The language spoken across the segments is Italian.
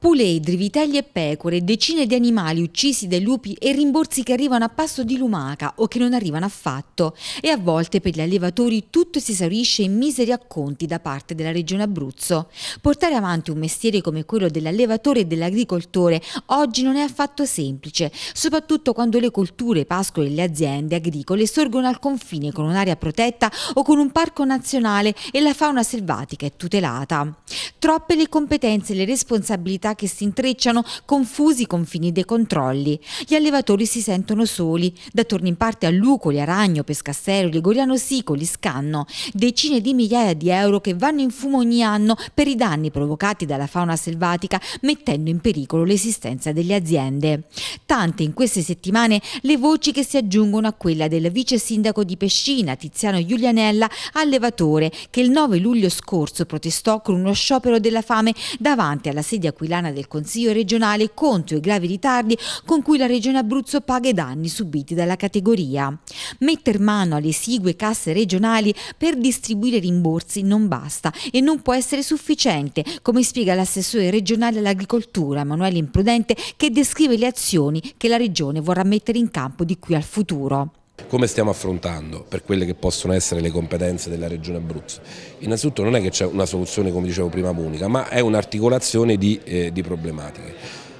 Puledri, vitelli e pecore, decine di animali uccisi dai lupi e rimborsi che arrivano a passo di lumaca o che non arrivano affatto. E a volte per gli allevatori tutto si esaurisce in miseri acconti da parte della regione Abruzzo. Portare avanti un mestiere come quello dell'allevatore e dell'agricoltore oggi non è affatto semplice, soprattutto quando le colture, pascole e le aziende agricole sorgono al confine con un'area protetta o con un parco nazionale e la fauna selvatica è tutelata. Troppe le competenze e le responsabilità realtà che si intrecciano confusi i confini dei controlli. Gli allevatori si sentono soli, da torni in parte a Lucoli, Aragno, Pescassero, Ligoriano Sicoli, Scanno, decine di migliaia di euro che vanno in fumo ogni anno per i danni provocati dalla fauna selvatica, mettendo in pericolo l'esistenza delle aziende. Tante in queste settimane le voci che si aggiungono a quella del vice sindaco di Pescina, Tiziano Giulianella, allevatore, che il 9 luglio scorso protestò con uno sciopero della fame davanti alla sedia aquilana Tirana del Consiglio regionale contro i gravi ritardi con cui la Regione Abruzzo paga i danni subiti dalla categoria. Metter mano alle esigue casse regionali per distribuire rimborsi non basta e non può essere sufficiente, come spiega l'assessore regionale all'agricoltura Emanuele Imprudente che descrive le azioni che la Regione vorrà mettere in campo di qui al futuro come stiamo affrontando per quelle che possono essere le competenze della Regione Abruzzo? Innanzitutto non è che c'è una soluzione, come dicevo prima, unica, ma è un'articolazione di, eh, di, problematiche.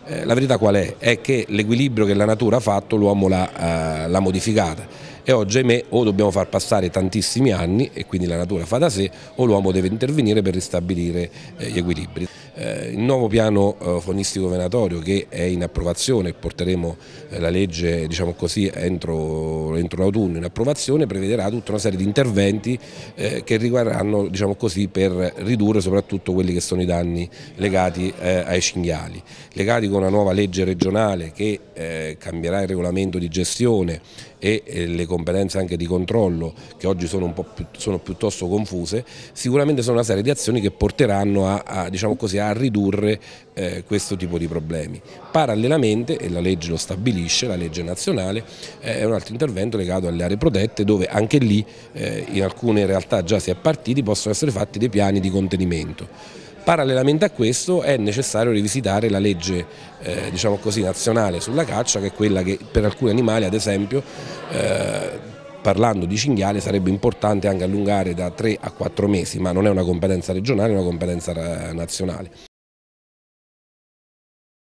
Eh, la verità qual è? È che l'equilibrio che la natura ha fatto l'uomo l'ha eh, modificata e oggi ahimè o dobbiamo far passare tantissimi anni e quindi la natura fa da sé o l'uomo deve intervenire per ristabilire eh, gli equilibri. Eh, il nuovo piano fonistico eh, venatorio che è in approvazione, porteremo la legge diciamo così, entro, entro l'autunno in approvazione, prevederà tutta una serie di interventi che riguarderanno diciamo così, per ridurre soprattutto quelli che sono i danni legati ai cinghiali, legati con una nuova legge regionale che cambierà il regolamento di gestione e le competenze competenze anche di controllo che oggi sono, più, sono piuttosto confuse, sicuramente sono una serie di azioni che porteranno a, a, diciamo così, a ridurre eh, questo tipo di problemi. Parallelamente, e la legge lo stabilisce, la legge nazionale, eh, è un altro intervento legato alle aree protette dove anche lì eh, in alcune realtà già si è partiti possono essere fatti dei piani di contenimento. Parallelamente a questo è necessario rivisitare la legge eh, diciamo così, nazionale sulla caccia che è quella che per alcuni animali ad esempio eh, parlando di cinghiale sarebbe importante anche allungare da 3 a 4 mesi, ma non è una competenza regionale, è una competenza nazionale.